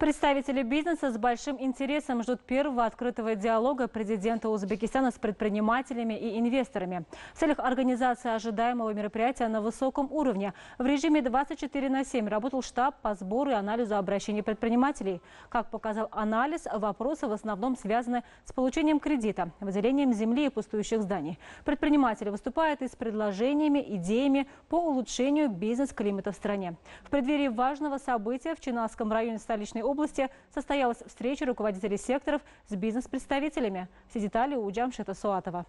Представители бизнеса с большим интересом ждут первого открытого диалога президента Узбекистана с предпринимателями и инвесторами. В целях организации ожидаемого мероприятия на высоком уровне в режиме 24 на 7 работал штаб по сбору и анализу обращений предпринимателей. Как показал анализ, вопросы в основном связаны с получением кредита, выделением земли и пустующих зданий. Предприниматели выступают и с предложениями, идеями по улучшению бизнес-климата в стране. В преддверии важного события в Чинаском районе столичной области состоялась встреча руководителей секторов с бизнес-представителями. Все детали у Джамшета Суатова.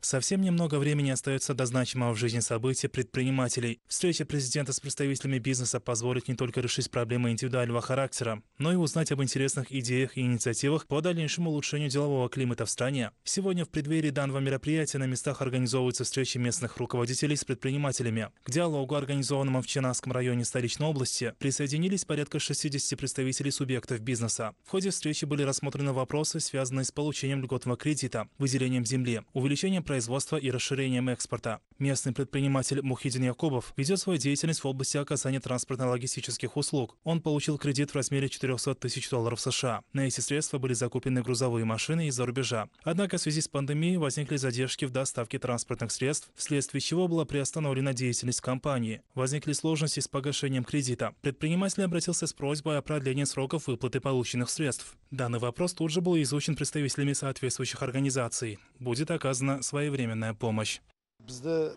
Совсем немного времени остается до значимого в жизни события предпринимателей. Встреча президента с представителями бизнеса позволит не только решить проблемы индивидуального характера, но и узнать об интересных идеях и инициативах по дальнейшему улучшению делового климата в стране. Сегодня в преддверии данного мероприятия на местах организовываются встречи местных руководителей с предпринимателями. К диалогу, организованному в Ченасском районе столичной области, присоединились порядка 60 представителей субъектов бизнеса. В ходе встречи были рассмотрены вопросы, связанные с получением льготного кредита, выделением земли, увеличением производства и расширением экспорта. Местный предприниматель Мухидин Якубов ведет свою деятельность в области оказания транспортно-логистических услуг. Он получил кредит в размере 400 тысяч долларов США. На эти средства были закуплены грузовые машины из-за рубежа. Однако в связи с пандемией возникли задержки в доставке транспортных средств, вследствие чего была приостановлена деятельность компании. Возникли сложности с погашением кредита. Предприниматель обратился с просьбой о продлении сроков выплаты полученных средств. Данный вопрос тут же был изучен представителями соответствующих организаций. Будет оказана своя своевременная помощь. Наше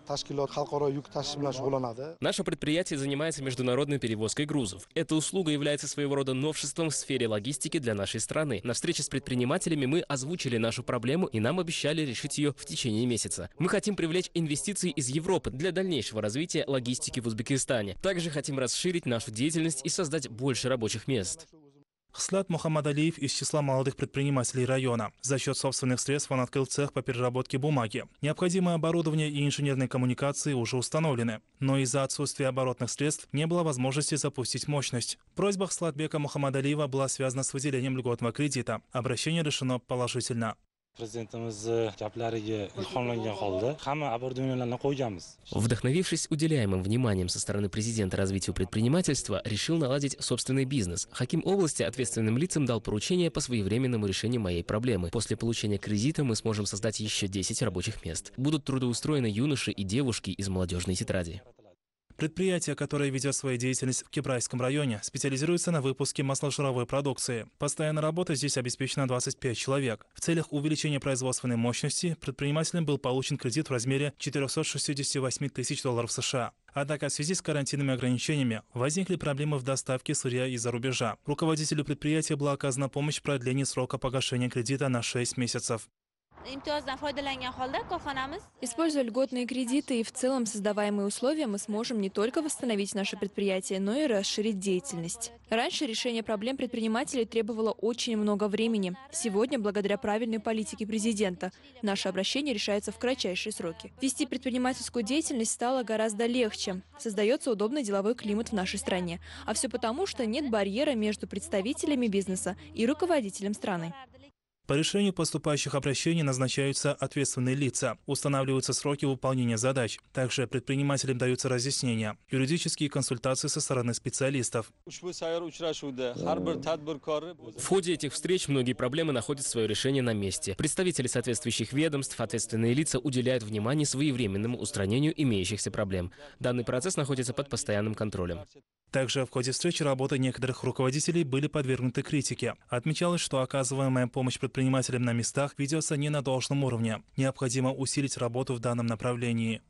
предприятие занимается международной перевозкой грузов. Эта услуга является своего рода новшеством в сфере логистики для нашей страны. На встрече с предпринимателями мы озвучили нашу проблему и нам обещали решить ее в течение месяца. Мы хотим привлечь инвестиции из Европы для дальнейшего развития логистики в Узбекистане. Также хотим расширить нашу деятельность и создать больше рабочих мест. Хслят Мухаммад Алиев из числа молодых предпринимателей района. За счет собственных средств он открыл цех по переработке бумаги. Необходимое оборудование и инженерные коммуникации уже установлены. Но из-за отсутствия оборотных средств не было возможности запустить мощность. Просьба Хслатбека Мухаммад Алиева была связана с выделением льготного кредита. Обращение решено положительно. E, Вдохновившись уделяемым вниманием со стороны президента развитию предпринимательства, решил наладить собственный бизнес. Хаким области ответственным лицам дал поручение по своевременному решению моей проблемы. После получения кредита мы сможем создать еще 10 рабочих мест. Будут трудоустроены юноши и девушки из молодежной тетради. Предприятие, которое ведет свою деятельность в Кибрайском районе, специализируется на выпуске маслошаровой продукции. Постоянная работа здесь обеспечена 25 человек. В целях увеличения производственной мощности предпринимателям был получен кредит в размере 468 тысяч долларов США. Однако в связи с карантинными ограничениями возникли проблемы в доставке сырья из-за рубежа. Руководителю предприятия была оказана помощь в продлении срока погашения кредита на 6 месяцев. E, Используя льготные кредиты и в целом создаваемые условия, мы сможем не только восстановить наше предприятие, но и расширить деятельность. Раньше решение проблем предпринимателей требовало очень много времени. Сегодня, благодаря правильной политике президента, наше обращение решается в кратчайшие сроки. Вести предпринимательскую деятельность стало гораздо легче. Создается удобный деловой климат в нашей стране. А все потому, что нет барьера между представителями бизнеса и руководителем страны. По решению поступающих обращений назначаются ответственные лица, устанавливаются сроки выполнения задач. Также предпринимателям даются разъяснения, юридические консультации со стороны специалистов. В ходе этих встреч многие проблемы находят свое решение на месте. Представители соответствующих ведомств, ответственные лица уделяют внимание своевременному устранению имеющихся проблем. Данный процесс находится под постоянным контролем. Также в ходе встречи работы некоторых руководителей были подвергнуты критике. Отмечалось, что оказываемая помощь предпринимателям на местах ведется не на должном уровне. Необходимо усилить работу в данном направлении.